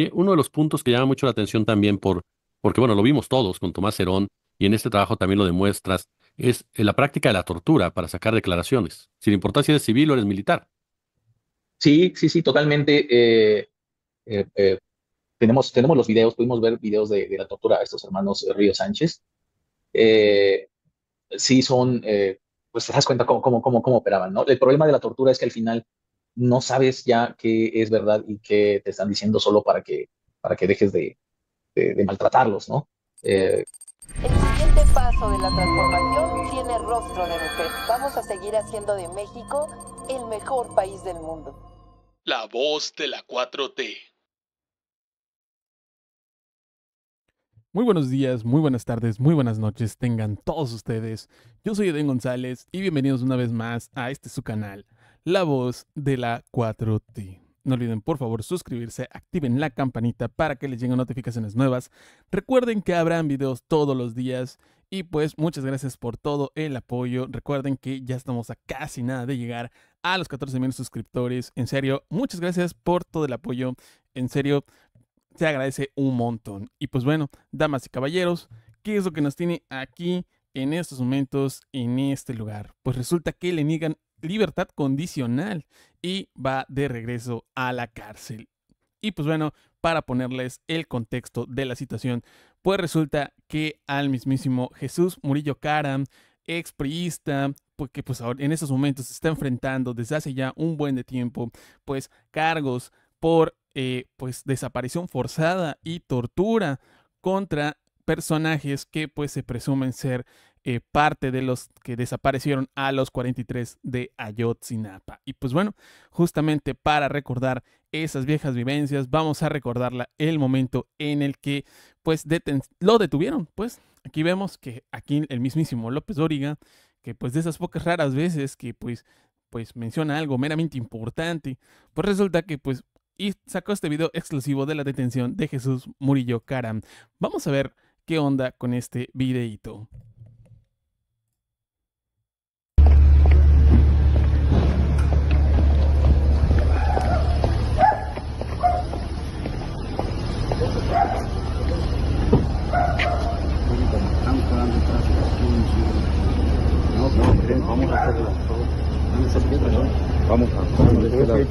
Eh, uno de los puntos que llama mucho la atención también, por, porque bueno, lo vimos todos con Tomás Herón y en este trabajo también lo demuestras, es eh, la práctica de la tortura para sacar declaraciones, sin importar si eres civil o eres militar. Sí, sí, sí, totalmente. Eh, tenemos, tenemos los videos, pudimos ver videos de, la tortura a estos hermanos Río Sánchez. sí, son, pues te das cuenta cómo, cómo, cómo, cómo operaban, ¿no? El problema de la tortura es que al final no sabes ya qué es verdad y qué te están diciendo solo para que, para que dejes de, maltratarlos, ¿no? Eh, el siguiente paso de la transformación tiene rostro de mujer. Vamos a seguir haciendo de México el mejor país del mundo. La voz de la 4T. Muy buenos días, muy buenas tardes, muy buenas noches tengan todos ustedes. Yo soy Eden González y bienvenidos una vez más a este su canal, la voz de la 4T. No olviden por favor suscribirse, activen la campanita para que les lleguen notificaciones nuevas. Recuerden que habrán videos todos los días y pues muchas gracias por todo el apoyo. Recuerden que ya estamos a casi nada de llegar a los 14 mil suscriptores. En serio, muchas gracias por todo el apoyo. En serio, se agradece un montón. Y pues bueno, damas y caballeros, ¿qué es lo que nos tiene aquí en estos momentos, en este lugar? Pues resulta que le niegan libertad condicional y va de regreso a la cárcel. Y pues bueno, para ponerles el contexto de la situación, pues resulta que al mismísimo Jesús Murillo Karam, expriista, porque pues, pues ahora en estos momentos se está enfrentando desde hace ya un buen de tiempo, pues cargos por eh, pues desaparición forzada y tortura contra personajes que pues se presumen ser eh, parte de los que desaparecieron a los 43 de Ayotzinapa. Y pues bueno, justamente para recordar esas viejas vivencias, vamos a recordarla el momento en el que pues lo detuvieron. Pues aquí vemos que aquí el mismísimo López Origa, que pues de esas pocas raras veces que pues pues menciona algo meramente importante, pues resulta que pues y sacó este video exclusivo de la detención de Jesús Murillo Caram. Vamos a ver qué onda con este videito.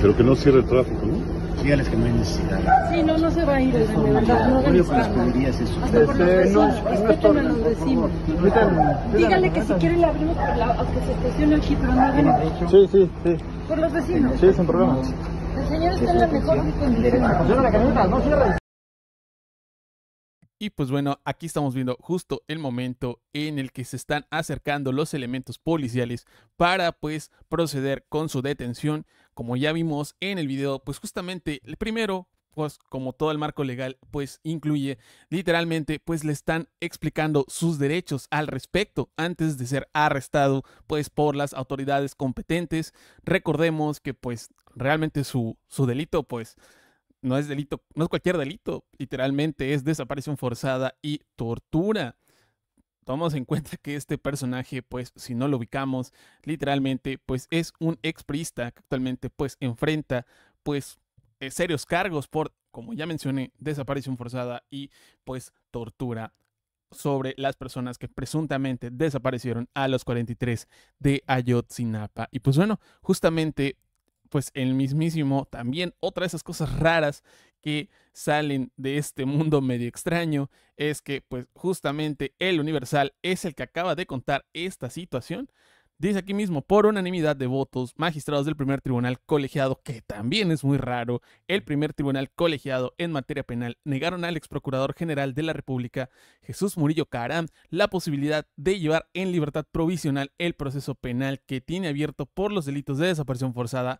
Pero que no cierre el tráfico, ¿no? Dígales que no hay necesidad. Sí, no, no se va a ir el de No, No este, no, no, los vecinos, Dígale que si quiere le abrimos, aunque se estacione aquí, pero no viene. Sí, sí, sí. Por los vecinos. Sí, sin problema. El señor está en la mejor condición. la camioneta, no cierres. Y pues bueno, aquí estamos viendo justo el momento en el que se están acercando los elementos policiales para pues proceder con su detención. Como ya vimos en el video, pues justamente el primero pues como todo el marco legal pues incluye literalmente pues le están explicando sus derechos al respecto antes de ser arrestado pues por las autoridades competentes recordemos que pues realmente su, su delito pues no es delito, no es cualquier delito, literalmente es desaparición forzada y tortura. Tomamos en cuenta que este personaje, pues si no lo ubicamos, literalmente, pues es un exprista que actualmente pues enfrenta pues eh, serios cargos por, como ya mencioné, desaparición forzada y pues tortura sobre las personas que presuntamente desaparecieron a los 43 de Ayotzinapa. Y pues bueno, justamente pues el mismísimo, también otra de esas cosas raras que salen de este mundo medio extraño, es que pues justamente el Universal es el que acaba de contar esta situación Dice aquí mismo, por unanimidad de votos, magistrados del primer tribunal colegiado, que también es muy raro, el primer tribunal colegiado en materia penal, negaron al ex procurador general de la República, Jesús Murillo Caram, la posibilidad de llevar en libertad provisional el proceso penal que tiene abierto por los delitos de desaparición forzada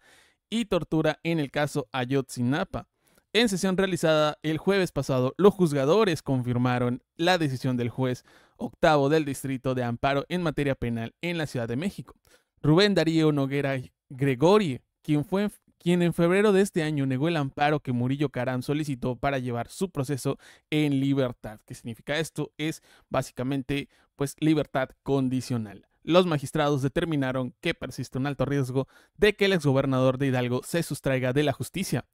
y tortura en el caso Ayotzinapa. En sesión realizada el jueves pasado, los juzgadores confirmaron la decisión del juez octavo del Distrito de Amparo en materia penal en la Ciudad de México. Rubén Darío Noguera Gregori, quien, fue, quien en febrero de este año negó el amparo que Murillo Carán solicitó para llevar su proceso en libertad. ¿Qué significa esto? Es básicamente pues libertad condicional los magistrados determinaron que persiste un alto riesgo de que el exgobernador de Hidalgo se sustraiga de la justicia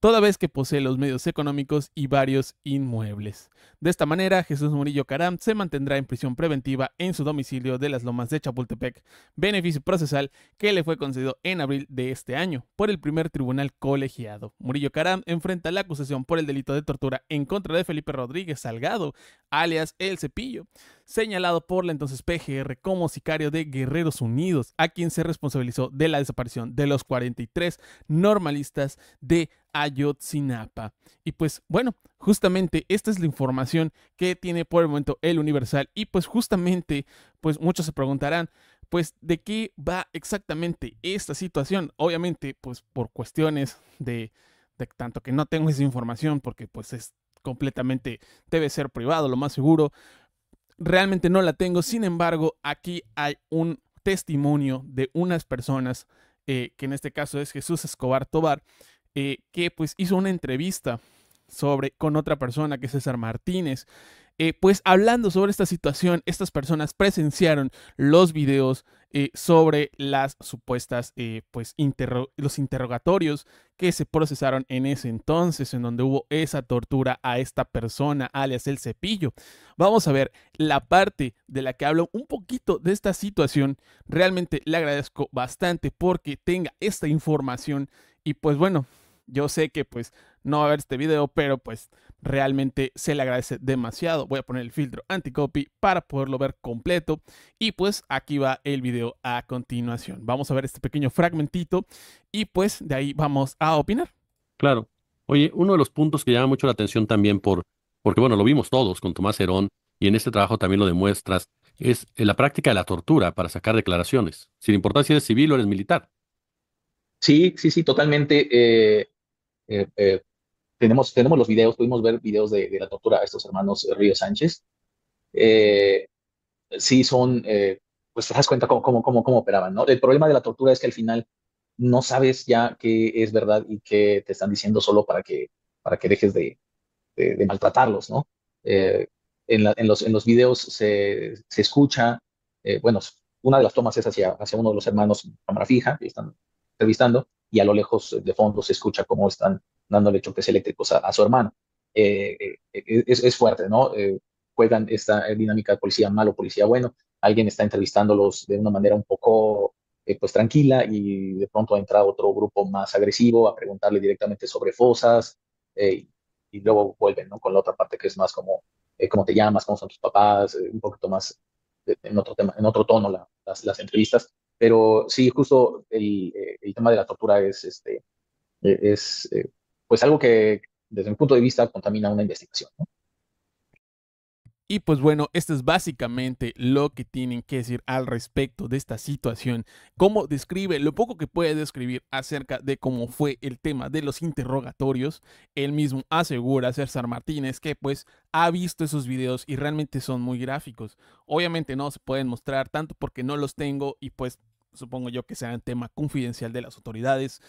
toda vez que posee los medios económicos y varios inmuebles. De esta manera, Jesús Murillo Caram se mantendrá en prisión preventiva en su domicilio de las Lomas de Chapultepec, beneficio procesal que le fue concedido en abril de este año por el primer tribunal colegiado. Murillo Caram enfrenta la acusación por el delito de tortura en contra de Felipe Rodríguez Salgado, alias El Cepillo, señalado por la entonces PGR como sicario de Guerreros Unidos, a quien se responsabilizó de la desaparición de los 43 normalistas de Ayotzinapa. Y pues bueno, justamente esta es la información que tiene por el momento el Universal y pues justamente, pues muchos se preguntarán, pues de qué va exactamente esta situación. Obviamente, pues por cuestiones de, de tanto que no tengo esa información porque pues es completamente, debe ser privado, lo más seguro. Realmente no la tengo, sin embargo, aquí hay un testimonio de unas personas, eh, que en este caso es Jesús Escobar Tobar, eh, que pues hizo una entrevista sobre con otra persona que es César Martínez eh, pues hablando sobre esta situación, estas personas presenciaron los videos eh, sobre las supuestas, eh, pues, los interrogatorios que se procesaron en ese entonces, en donde hubo esa tortura a esta persona, alias el cepillo. Vamos a ver la parte de la que hablo un poquito de esta situación. Realmente le agradezco bastante porque tenga esta información y pues bueno, yo sé que pues no va a ver este video, pero pues realmente se le agradece demasiado. Voy a poner el filtro anti-copy para poderlo ver completo. Y pues aquí va el video a continuación. Vamos a ver este pequeño fragmentito y pues de ahí vamos a opinar. Claro. Oye, uno de los puntos que llama mucho la atención también por, porque bueno, lo vimos todos con Tomás Herón y en este trabajo también lo demuestras, es eh, la práctica de la tortura para sacar declaraciones, sin importar si eres civil o eres militar. Sí, sí, sí, totalmente. Eh, eh, tenemos, los videos, pudimos ver videos de, la tortura a estos hermanos eh, Río Sánchez. Eh, sí son, eh, pues te das cuenta cómo, cómo, cómo, operaban, ¿no? El problema de la tortura es que al final no sabes ya qué es verdad y qué te están diciendo solo para que, para que dejes de, de, maltratarlos, ¿no? en, los, en los videos se, escucha, bueno, una de las tomas es hacia, hacia uno de los hermanos, cámara fija, que están entrevistando, y a lo lejos de fondo se escucha cómo están dándole choques eléctricos a, su hermano. Eh, eh, eh, es, fuerte, ¿no? juegan esta dinámica de policía malo, policía bueno. Alguien está entrevistándolos de una manera un poco pues tranquila y de pronto entra otro grupo más agresivo a preguntarle directamente sobre fosas y luego vuelven ¿no? con la otra parte que es más como cómo te llamas, cómo son tus papás, un poquito más en otro, tema, en otro tono las, las, entrevistas. Pero sí, justo el, el, tema de la tortura es, este, es pues algo que desde mi punto de vista contamina una investigación. Y pues bueno, esto es básicamente lo que tienen que decir al respecto de esta situación. Cómo describe, lo poco que puede describir acerca de cómo fue el tema de los interrogatorios. Él mismo asegura, César Martínez, que pues ha visto esos videos y realmente son muy gráficos. Obviamente no se pueden mostrar tanto porque no los tengo y pues supongo yo que sea un tema confidencial de las autoridades.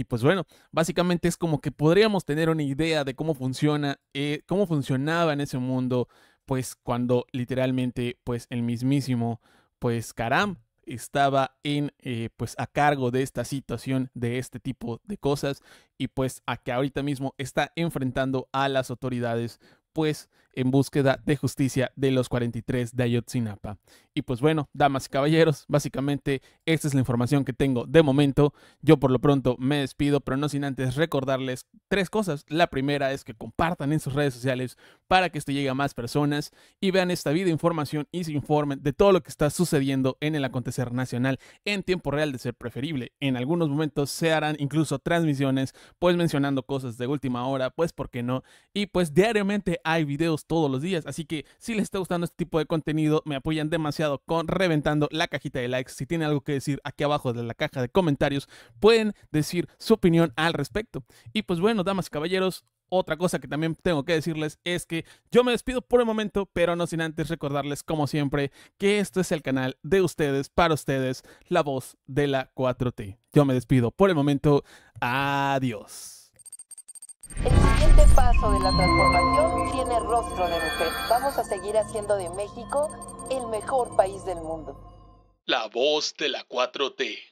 Y pues bueno, básicamente es como que podríamos tener una idea de cómo funciona, eh, cómo funcionaba en ese mundo, pues cuando literalmente, pues el mismísimo, pues Karam estaba en, eh, pues a cargo de esta situación, de este tipo de cosas, y pues a que ahorita mismo está enfrentando a las autoridades, pues en búsqueda de justicia de los 43 de Ayotzinapa. Y pues bueno, damas y caballeros, básicamente esta es la información que tengo de momento. Yo por lo pronto me despido, pero no sin antes recordarles tres cosas. La primera es que compartan en sus redes sociales para que esto llegue a más personas y vean esta vida información y se informen de todo lo que está sucediendo en el acontecer nacional en tiempo real de ser preferible. En algunos momentos se harán incluso transmisiones, pues mencionando cosas de última hora, pues por qué no. Y pues diariamente hay videos todos los días. Así que si les está gustando este tipo de contenido, me apoyan demasiado con reventando la cajita de likes. Si tienen algo que decir aquí abajo de la caja de comentarios, pueden decir su opinión al respecto. Y pues bueno, damas y caballeros, otra cosa que también tengo que decirles es que yo me despido por el momento, pero no sin antes recordarles, como siempre, que esto es el canal de ustedes, para ustedes, la voz de la 4T. Yo me despido por el momento. Adiós. El siguiente paso de la transformación tiene rostro de mujer. Vamos a seguir haciendo de México el mejor país del mundo. La voz de la 4T.